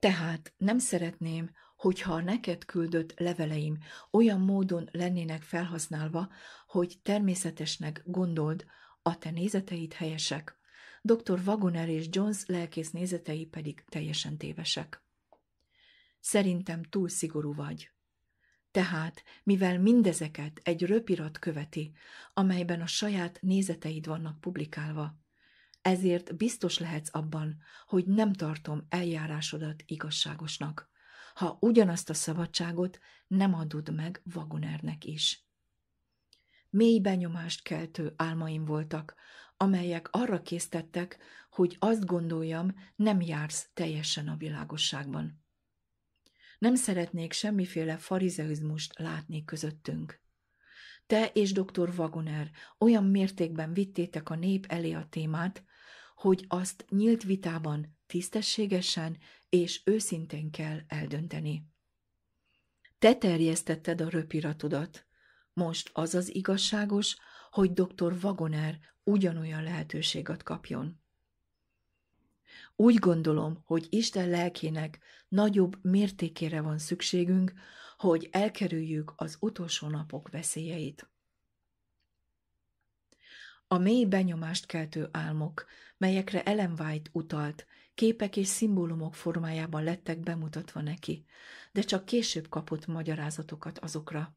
Tehát nem szeretném, hogyha a neked küldött leveleim olyan módon lennének felhasználva, hogy természetesnek gondold, a te nézeteid helyesek, dr. Wagoner és Jones lelkész nézetei pedig teljesen tévesek. Szerintem túl szigorú vagy. Tehát, mivel mindezeket egy röpirat követi, amelyben a saját nézeteid vannak publikálva, ezért biztos lehetsz abban, hogy nem tartom eljárásodat igazságosnak, ha ugyanazt a szabadságot nem adod meg Vagonernek is. Mély benyomást keltő álmaim voltak, amelyek arra késztettek, hogy azt gondoljam, nem jársz teljesen a világosságban. Nem szeretnék semmiféle farizeizmust látni közöttünk. Te és dr. Wagoner olyan mértékben vittétek a nép elé a témát, hogy azt nyílt vitában, tisztességesen és őszintén kell eldönteni. Te terjesztetted a röpiratodat. Most az az igazságos, hogy dr. Vagoner ugyanolyan lehetőséget kapjon. Úgy gondolom, hogy Isten lelkének nagyobb mértékére van szükségünk, hogy elkerüljük az utolsó napok veszélyeit. A mély benyomást keltő álmok, melyekre Ellen White utalt, képek és szimbólumok formájában lettek bemutatva neki, de csak később kapott magyarázatokat azokra.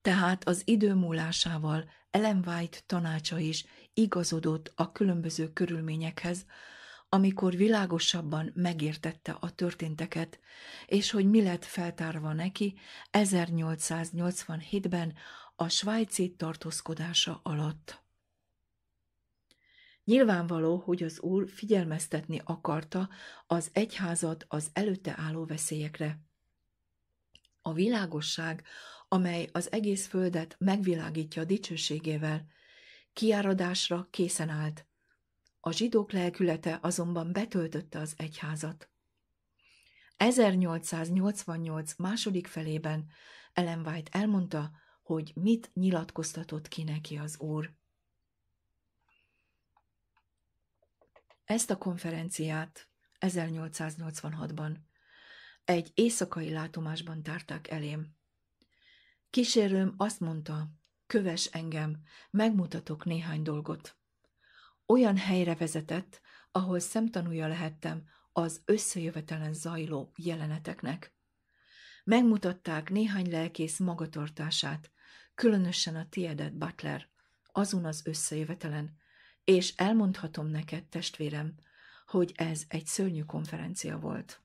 Tehát az idő múlásával Ellen White tanácsa is igazodott a különböző körülményekhez, amikor világosabban megértette a történteket, és hogy mi lett feltárva neki 1887-ben a svájci tartózkodása alatt. Nyilvánvaló, hogy az úr figyelmeztetni akarta az egyházat az előtte álló veszélyekre. A világosság, amely az egész földet megvilágítja a dicsőségével, kiáradásra készen állt. A zsidók lelkülete azonban betöltötte az egyházat. 1888 második felében Ellen White elmondta, hogy mit nyilatkoztatott ki neki az Úr. Ezt a konferenciát 1886-ban egy éjszakai látomásban tárták elém. Kísérőm azt mondta, köves engem, megmutatok néhány dolgot. Olyan helyre vezetett, ahol szemtanúja lehettem az összejövetelen zajló jeleneteknek. Megmutatták néhány lelkész magatartását, különösen a tiedet Butler, azon az összejövetelen, és elmondhatom neked, testvérem, hogy ez egy szörnyű konferencia volt.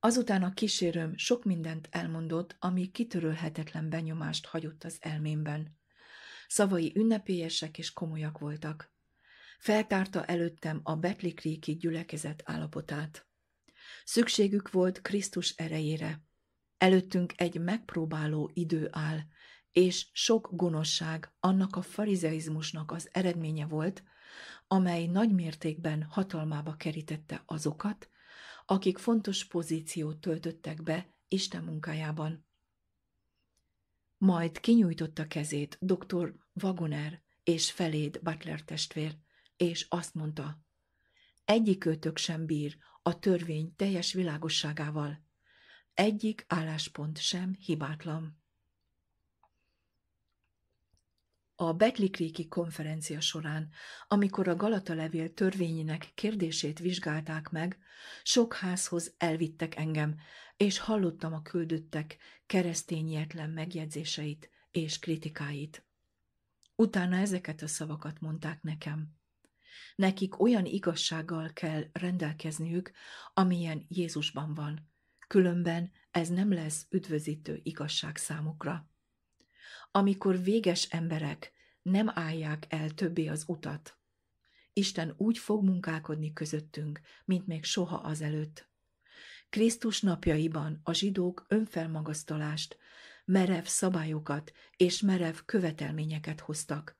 Azután a kísérőm sok mindent elmondott, ami kitörölhetetlen benyomást hagyott az elmémben. Szavai ünnepélyesek és komolyak voltak. Feltárta előttem a betlikréki gyülekezet állapotát. Szükségük volt Krisztus erejére. Előttünk egy megpróbáló idő áll, és sok gonoszság annak a farizeizmusnak az eredménye volt, amely nagymértékben hatalmába kerítette azokat, akik fontos pozíciót töltöttek be Isten munkájában. Majd kinyújtotta kezét dr. Wagoner és feléd Butler testvér, és azt mondta, „Egyik őtök sem bír a törvény teljes világosságával, egyik álláspont sem hibátlan. a Betlikréki konferencia során, amikor a levél törvényének kérdését vizsgálták meg, sok házhoz elvittek engem, és hallottam a küldöttek keresztényietlen megjegyzéseit és kritikáit. Utána ezeket a szavakat mondták nekem. Nekik olyan igazsággal kell rendelkezniük, amilyen Jézusban van, különben ez nem lesz üdvözítő igazság számukra amikor véges emberek nem állják el többé az utat. Isten úgy fog munkálkodni közöttünk, mint még soha azelőtt. Krisztus napjaiban a zsidók önfelmagasztalást, merev szabályokat és merev követelményeket hoztak,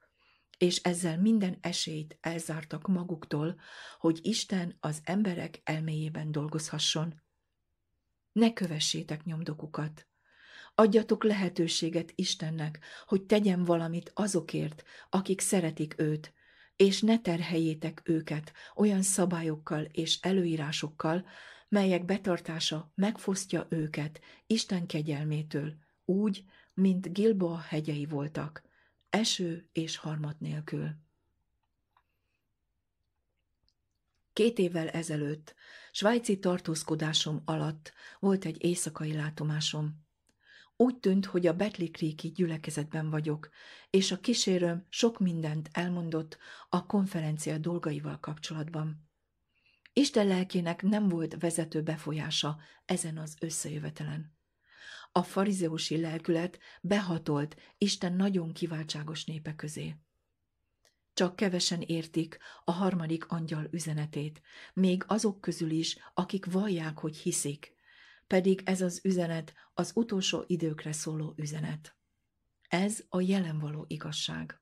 és ezzel minden esélyt elzártak maguktól, hogy Isten az emberek elméjében dolgozhasson. Ne kövessétek nyomdokukat, Adjatok lehetőséget Istennek, hogy tegyen valamit azokért, akik szeretik őt, és ne terheljétek őket olyan szabályokkal és előírásokkal, melyek betartása megfosztja őket Isten kegyelmétől, úgy, mint Gilboa hegyei voltak, eső és harmat nélkül. Két évvel ezelőtt, svájci tartózkodásom alatt volt egy éjszakai látomásom. Úgy tűnt, hogy a Betlikréki gyülekezetben vagyok, és a kísérőm sok mindent elmondott a konferencia dolgaival kapcsolatban. Isten lelkének nem volt vezető befolyása ezen az összejövetelen. A farizeusi lelkület behatolt Isten nagyon kiváltságos népe közé. Csak kevesen értik a harmadik angyal üzenetét, még azok közül is, akik vallják, hogy hiszik, pedig ez az üzenet az utolsó időkre szóló üzenet. Ez a jelen való igazság.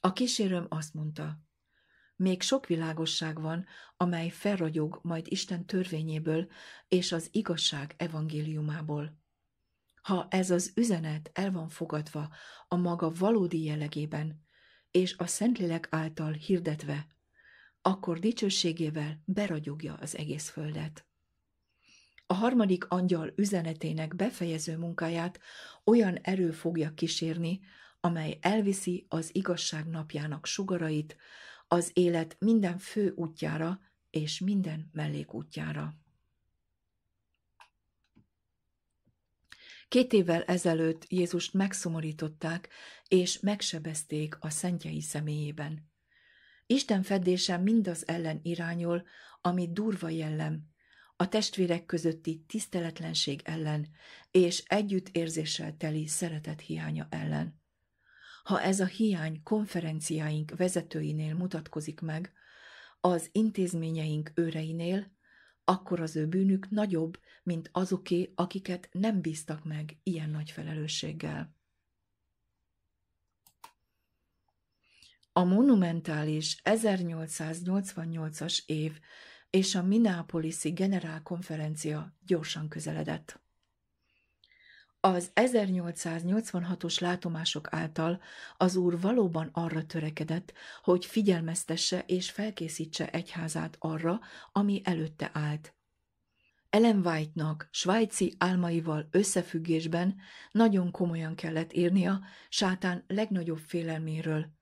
A kísérőm azt mondta, még sok világosság van, amely felragyog majd Isten törvényéből és az igazság evangéliumából. Ha ez az üzenet el van fogadva a maga valódi jellegében, és a Szentlélek által hirdetve, akkor dicsőségével beragyogja az egész földet a harmadik angyal üzenetének befejező munkáját olyan erő fogja kísérni, amely elviszi az igazság napjának sugarait az élet minden fő útjára és minden mellékútjára. Két évvel ezelőtt Jézust megszomorították és megsebezték a szentjei személyében. Isten fedése mindaz ellen irányol, ami durva jellem, a testvérek közötti tiszteletlenség ellen és együttérzéssel teli szeretet hiánya ellen. Ha ez a hiány konferenciáink vezetőinél mutatkozik meg, az intézményeink őreinél, akkor az ő bűnük nagyobb, mint azoké, akiket nem bíztak meg ilyen nagy felelősséggel. A monumentális 1888-as év és a Minneapolis-i generálkonferencia gyorsan közeledett. Az 1886-os látomások által az úr valóban arra törekedett, hogy figyelmeztesse és felkészítse egyházát arra, ami előtte állt. Ellen White-nak svájci álmaival összefüggésben nagyon komolyan kellett írnia sátán legnagyobb félelméről,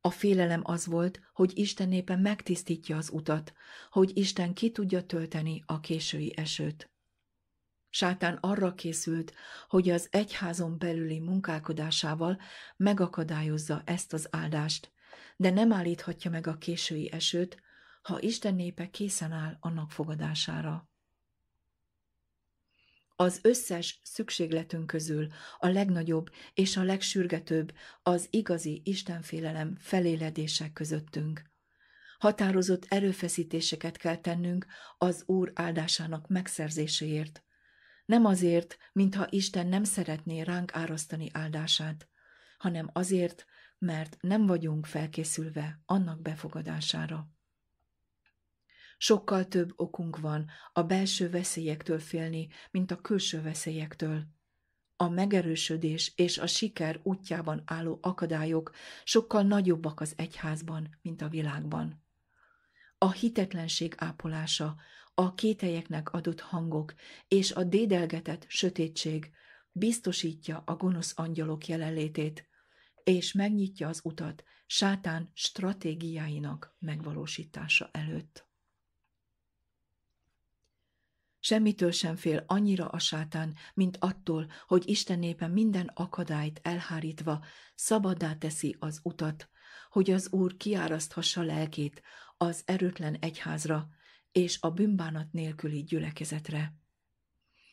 a félelem az volt, hogy Isten népen megtisztítja az utat, hogy Isten ki tudja tölteni a késői esőt. Sátán arra készült, hogy az egyházon belüli munkálkodásával megakadályozza ezt az áldást, de nem állíthatja meg a késői esőt, ha Isten népe készen áll annak fogadására az összes szükségletünk közül a legnagyobb és a legsürgetőbb az igazi istenfélelem feléledése közöttünk. Határozott erőfeszítéseket kell tennünk az Úr áldásának megszerzéséért. Nem azért, mintha Isten nem szeretné ránk árasztani áldását, hanem azért, mert nem vagyunk felkészülve annak befogadására. Sokkal több okunk van a belső veszélyektől félni, mint a külső veszélyektől. A megerősödés és a siker útjában álló akadályok sokkal nagyobbak az egyházban, mint a világban. A hitetlenség ápolása, a kételyeknek adott hangok és a dédelgetett sötétség biztosítja a gonosz angyalok jelenlétét, és megnyitja az utat sátán stratégiáinak megvalósítása előtt. Semmitől sem fél annyira a sátán, mint attól, hogy Isten népe minden akadályt elhárítva szabaddá teszi az utat, hogy az Úr kiáraszthassa lelkét az erőtlen egyházra és a bűnbánat nélküli gyülekezetre.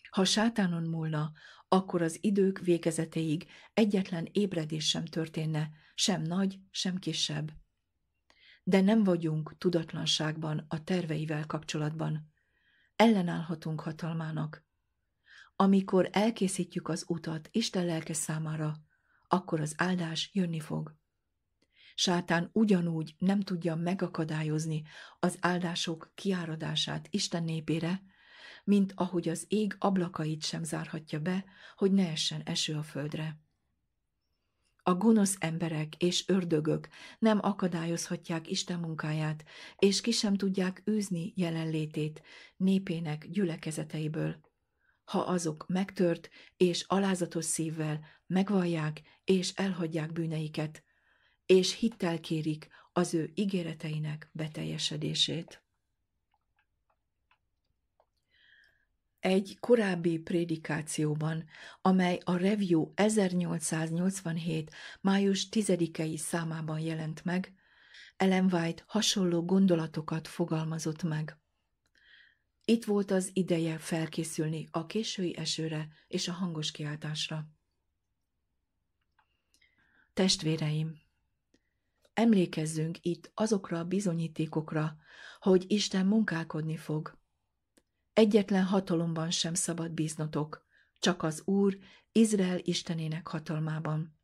Ha sátánon múlna, akkor az idők végezetéig egyetlen ébredés sem történne, sem nagy, sem kisebb. De nem vagyunk tudatlanságban a terveivel kapcsolatban ellenállhatunk hatalmának. Amikor elkészítjük az utat Isten lelke számára, akkor az áldás jönni fog. Sátán ugyanúgy nem tudja megakadályozni az áldások kiáradását Isten népére, mint ahogy az ég ablakait sem zárhatja be, hogy ne essen eső a földre. A gonosz emberek és ördögök nem akadályozhatják Isten munkáját, és ki sem tudják űzni jelenlétét népének gyülekezeteiből. Ha azok megtört és alázatos szívvel megvallják és elhagyják bűneiket, és hittel kérik az ő ígéreteinek beteljesedését. egy korábbi prédikációban, amely a Review 1887. május 10-i számában jelent meg, Ellen White hasonló gondolatokat fogalmazott meg. Itt volt az ideje felkészülni a késői esőre és a hangos kiáltásra. Testvéreim! Emlékezzünk itt azokra a bizonyítékokra, hogy Isten munkálkodni fog – Egyetlen hatalomban sem szabad bíznotok, csak az Úr, Izrael Istenének hatalmában.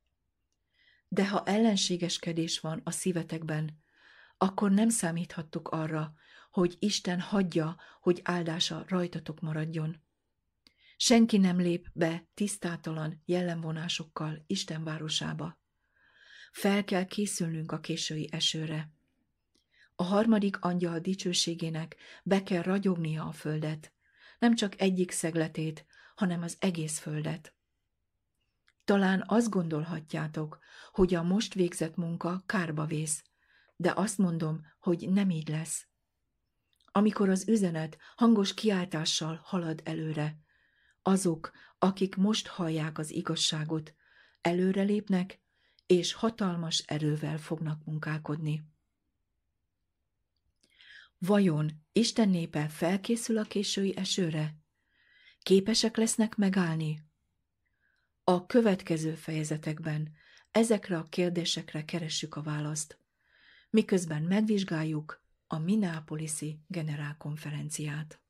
De ha ellenségeskedés van a szívetekben, akkor nem számíthattuk arra, hogy Isten hagyja, hogy áldása rajtatok maradjon. Senki nem lép be tisztátalan jellemvonásokkal Isten városába. Fel kell készülnünk a késői esőre. A harmadik angyal dicsőségének be kell ragyognia a földet, nem csak egyik szegletét, hanem az egész földet. Talán azt gondolhatjátok, hogy a most végzett munka kárba vész, de azt mondom, hogy nem így lesz. Amikor az üzenet hangos kiáltással halad előre, azok, akik most hallják az igazságot, előrelépnek, és hatalmas erővel fognak munkálkodni. Vajon Isten népe felkészül a késői esőre? Képesek lesznek megállni? A következő fejezetekben ezekre a kérdésekre keressük a választ, miközben megvizsgáljuk a Minneapolis-i generálkonferenciát.